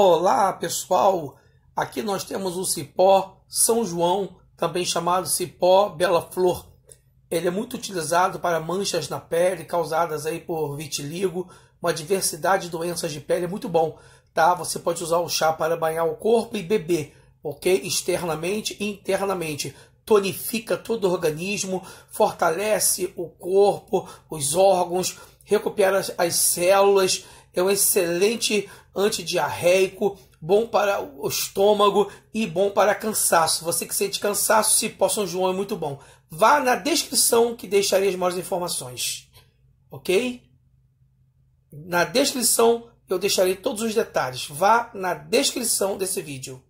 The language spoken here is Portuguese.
Olá pessoal, aqui nós temos o cipó São João, também chamado cipó Bela Flor. Ele é muito utilizado para manchas na pele causadas aí por vitiligo, uma diversidade de doenças de pele, é muito bom, tá? Você pode usar o chá para banhar o corpo e beber, ok? Externamente e internamente. Tonifica todo o organismo, fortalece o corpo, os órgãos, recupera as, as células, é um excelente antidiarreico, bom para o estômago e bom para cansaço. Você que sente cansaço, cipó um João é muito bom. Vá na descrição que deixarei as maiores informações, ok? Na descrição eu deixarei todos os detalhes. Vá na descrição desse vídeo.